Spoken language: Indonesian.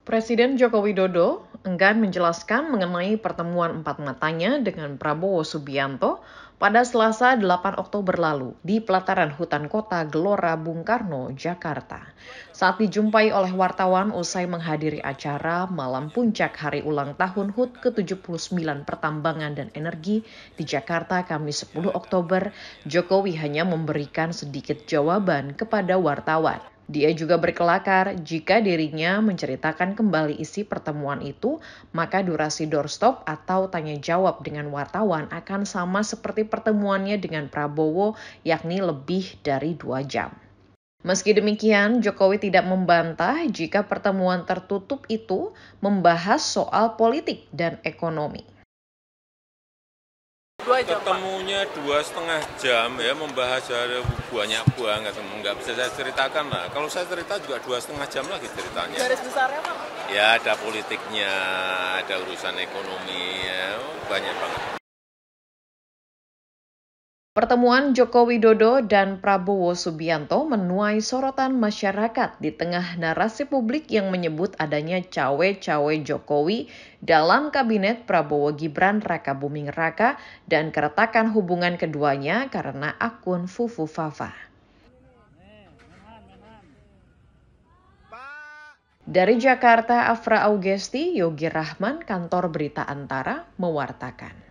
Presiden Joko Widodo enggan menjelaskan mengenai pertemuan empat matanya dengan Prabowo Subianto pada Selasa 8 Oktober lalu di pelataran hutan kota Gelora Bung Karno, Jakarta. Saat dijumpai oleh wartawan usai menghadiri acara malam puncak hari ulang tahun HUT ke-79 Pertambangan dan Energi di Jakarta Kamis 10 Oktober, Jokowi hanya memberikan sedikit jawaban kepada wartawan. Dia juga berkelakar jika dirinya menceritakan kembali isi pertemuan itu, maka durasi doorstop atau tanya jawab dengan wartawan akan sama seperti pertemuannya dengan Prabowo, yakni lebih dari dua jam. Meski demikian, Jokowi tidak membantah jika pertemuan tertutup itu membahas soal politik dan ekonomi. Dua jam, Ketemunya Pak. dua setengah jam ya membahas ada banyak banget, nggak bisa saya ceritakan lah. Kalau saya cerita juga dua setengah jam lagi ceritanya. Garis besarnya Pak? Ya ada politiknya, ada urusan ekonomi, ya, banyak banget. Pertemuan Joko Widodo dan Prabowo Subianto menuai sorotan masyarakat di tengah narasi publik yang menyebut adanya cawe-cawe Jokowi dalam kabinet Prabowo Gibran Raka Buming Raka dan keretakan hubungan keduanya karena akun Fufu Fafa. Dari Jakarta, Afra Augesti, Yogi Rahman, Kantor Berita Antara, mewartakan.